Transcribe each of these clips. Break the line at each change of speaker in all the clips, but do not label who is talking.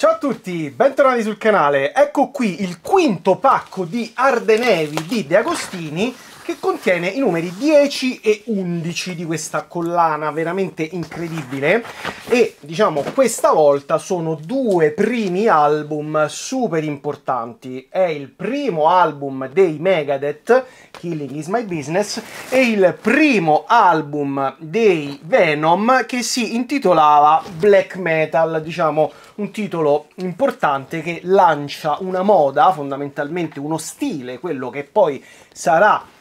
Ciao a tutti, bentornati sul canale. Ecco qui il quinto pacco di Ardenevi di De Agostini che contiene i numeri 10 e 11 di questa collana veramente incredibile e diciamo questa volta sono due primi album super importanti è il primo album dei Megadeth Killing is my business e il primo album dei Venom che si intitolava Black Metal diciamo un titolo importante che lancia una moda fondamentalmente uno stile quello che poi sarà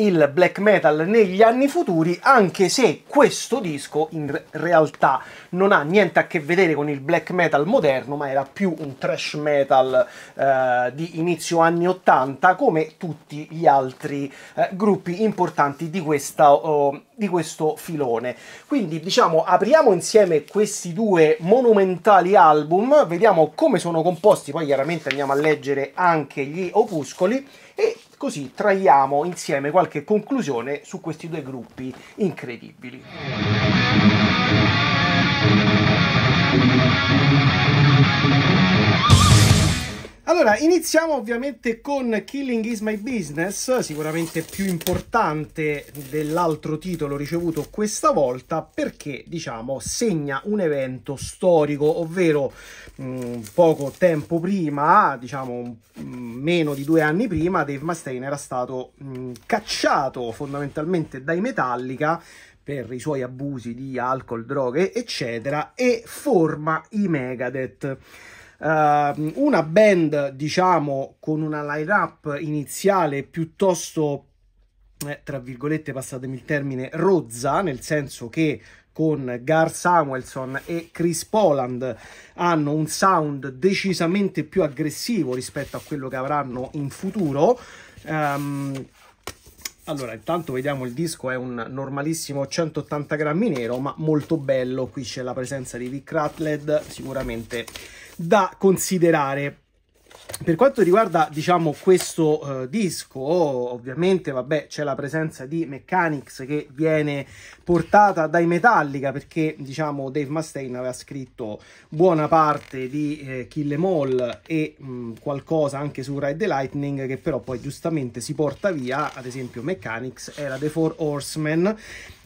il black metal negli anni futuri, anche se questo disco in realtà non ha niente a che vedere con il black metal moderno, ma era più un thrash metal eh, di inizio anni 80, come tutti gli altri eh, gruppi importanti di, questa, oh, di questo filone. Quindi diciamo apriamo insieme questi due monumentali album, vediamo come sono composti, poi chiaramente andiamo a leggere anche gli opuscoli e così traiamo insieme qualche conclusione su questi due gruppi incredibili. Allora, iniziamo ovviamente con Killing is my business, sicuramente più importante dell'altro titolo ricevuto questa volta perché, diciamo, segna un evento storico, ovvero mh, mm, poco tempo prima, diciamo mh, mm, meno di due anni prima, Dave Mustaine era stato mh, mm, cacciato fondamentalmente dai Metallica per i suoi abusi di alcol, droghe, eccetera, e forma i Megadeth. Uh, una band, diciamo, con una line-up iniziale piuttosto, eh, tra virgolette, passatemi il termine, rozza, nel senso che con Gar Samuelson e Chris Poland hanno un sound decisamente più aggressivo rispetto a quello che avranno in futuro. Um, allora, intanto vediamo il disco, è un normalissimo 180 grammi nero, ma molto bello. Qui c'è la presenza di Vic Ratled, sicuramente da considerare. Per quanto riguarda, diciamo, questo eh, disco, ovviamente, vabbè, c'è la presenza di Mechanics che viene portata dai Metallica, perché, diciamo, Dave Mustaine aveva scritto buona parte di eh, Kill Em All e mh, mm, qualcosa anche su Ride the Lightning, che però poi giustamente si porta via, ad esempio Mechanics era The Four Horsemen,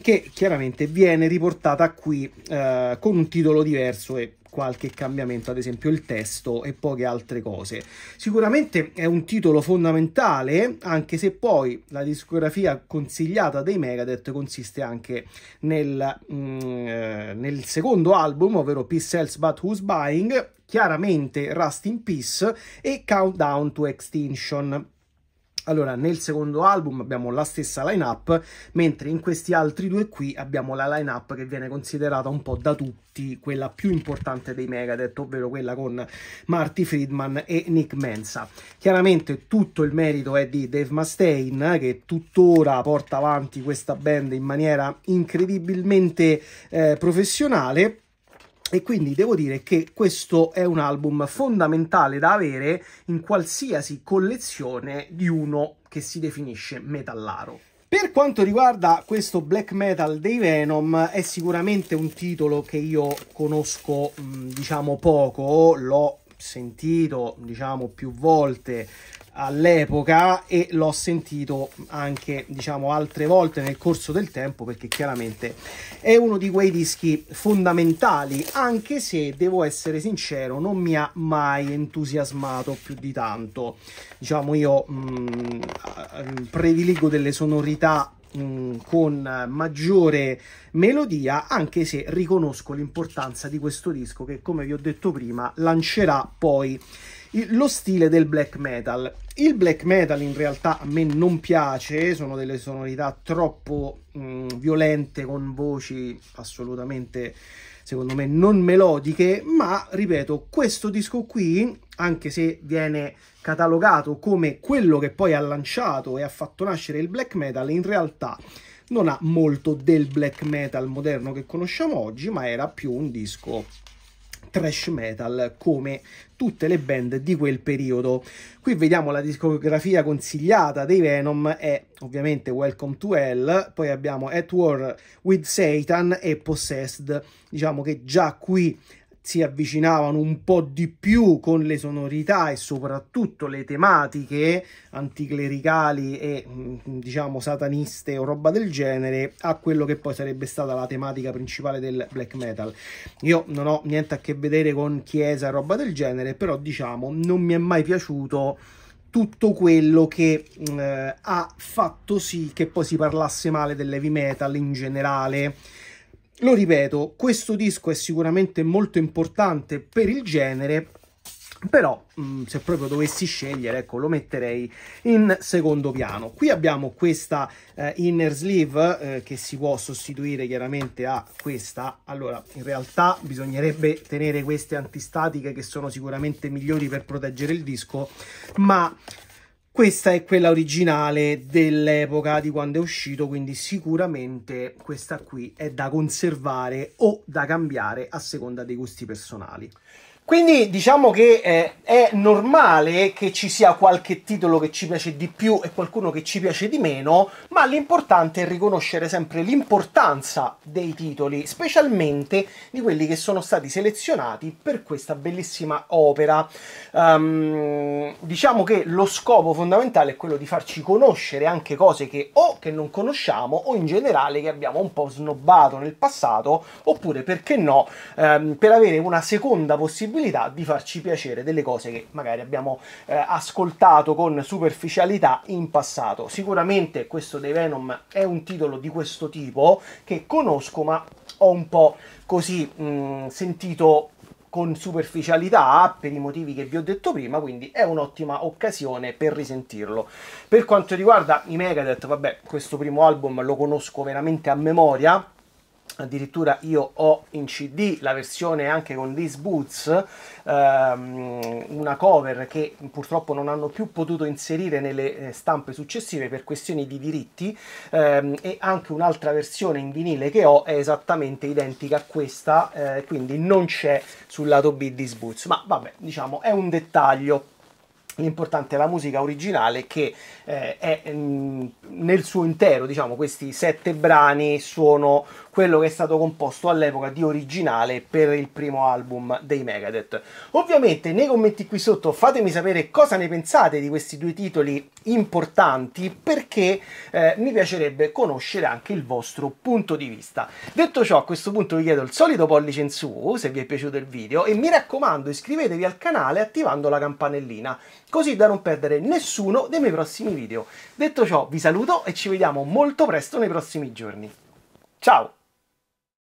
che chiaramente viene riportata qui eh, con un titolo diverso e qualche cambiamento, ad esempio il testo e poche altre cose. Sicuramente è un titolo fondamentale, anche se poi la discografia consigliata dei Megadeth consiste anche nel, mm, eh, nel secondo album, ovvero Peace Sells But Who's Buying, chiaramente Rust in Peace e Countdown to Extinction. Allora, nel secondo album abbiamo la stessa line-up, mentre in questi altri due qui abbiamo la line-up che viene considerata un po' da tutti quella più importante dei Megadeth, ovvero quella con Marty Friedman e Nick Mensa. Chiaramente tutto il merito è di Dave Mustaine, che tuttora porta avanti questa band in maniera incredibilmente eh, professionale, e quindi devo dire che questo è un album fondamentale da avere in qualsiasi collezione di uno che si definisce metallaro. Per quanto riguarda questo black metal dei Venom, è sicuramente un titolo che io conosco, diciamo, poco, l'ho sentito, diciamo, più volte all'epoca e l'ho sentito anche diciamo altre volte nel corso del tempo perché chiaramente è uno di quei dischi fondamentali anche se devo essere sincero non mi ha mai entusiasmato più di tanto diciamo io mh, mm, prediligo delle sonorità Mm, con maggiore melodia, anche se riconosco l'importanza di questo disco che, come vi ho detto prima, lancerà poi lo stile del black metal. Il black metal in realtà a me non piace, sono delle sonorità troppo mh, mm, violente con voci assolutamente secondo me non melodiche, ma ripeto, questo disco qui anche se viene catalogato come quello che poi ha lanciato e ha fatto nascere il black metal, in realtà non ha molto del black metal moderno che conosciamo oggi, ma era più un disco trash metal come tutte le band di quel periodo. Qui vediamo la discografia consigliata dei Venom è ovviamente Welcome to Hell, poi abbiamo At War with Satan e Possessed. Diciamo che già qui si avvicinavano un po' di più con le sonorità e soprattutto le tematiche anticlericali e mm, diciamo sataniste o roba del genere a quello che poi sarebbe stata la tematica principale del black metal. Io non ho niente a che vedere con chiesa e roba del genere, però diciamo non mi è mai piaciuto tutto quello che mm, eh, ha fatto sì che poi si parlasse male dell'heavy metal in generale lo ripeto, questo disco è sicuramente molto importante per il genere, però mh, mm, se proprio dovessi scegliere ecco lo metterei in secondo piano qui abbiamo questa eh, inner sleeve eh, che si può sostituire chiaramente a questa allora in realtà bisognerebbe tenere queste antistatiche che sono sicuramente migliori per proteggere il disco ma questa è quella originale dell'epoca di quando è uscito, quindi sicuramente questa qui è da conservare o da cambiare a seconda dei gusti personali. Quindi diciamo che eh, è normale che ci sia qualche titolo che ci piace di più e qualcuno che ci piace di meno, ma l'importante è riconoscere sempre l'importanza dei titoli, specialmente di quelli che sono stati selezionati per questa bellissima opera. Um, diciamo che lo scopo fondamentale è quello di farci conoscere anche cose che o che non conosciamo o in generale che abbiamo un po' snobbato nel passato, oppure perché no, um, per avere una seconda possibilità possibilità di farci piacere delle cose che magari abbiamo eh, ascoltato con superficialità in passato. Sicuramente questo dei Venom è un titolo di questo tipo che conosco ma ho un po' così mh, mm, sentito con superficialità per i motivi che vi ho detto prima, quindi è un'ottima occasione per risentirlo. Per quanto riguarda i Megadeth, vabbè, questo primo album lo conosco veramente a memoria, addirittura io ho in cd la versione anche con Liz Boots ehm, una cover che purtroppo non hanno più potuto inserire nelle eh, stampe successive per questioni di diritti ehm, e anche un'altra versione in vinile che ho è esattamente identica a questa eh, quindi non c'è sul lato B di Boots ma vabbè diciamo è un dettaglio L'importante è la musica originale che eh, è mm, nel suo intero, diciamo, questi sette brani sono quello che è stato composto all'epoca di originale per il primo album dei Megadeth. Ovviamente nei commenti qui sotto fatemi sapere cosa ne pensate di questi due titoli importanti perché eh, mi piacerebbe conoscere anche il vostro punto di vista. Detto ciò a questo punto vi chiedo il solito pollice in su se vi è piaciuto il video e mi raccomando iscrivetevi al canale attivando la campanellina così da non perdere nessuno dei miei prossimi video. Detto ciò vi saluto e ci vediamo molto presto nei prossimi giorni. Ciao!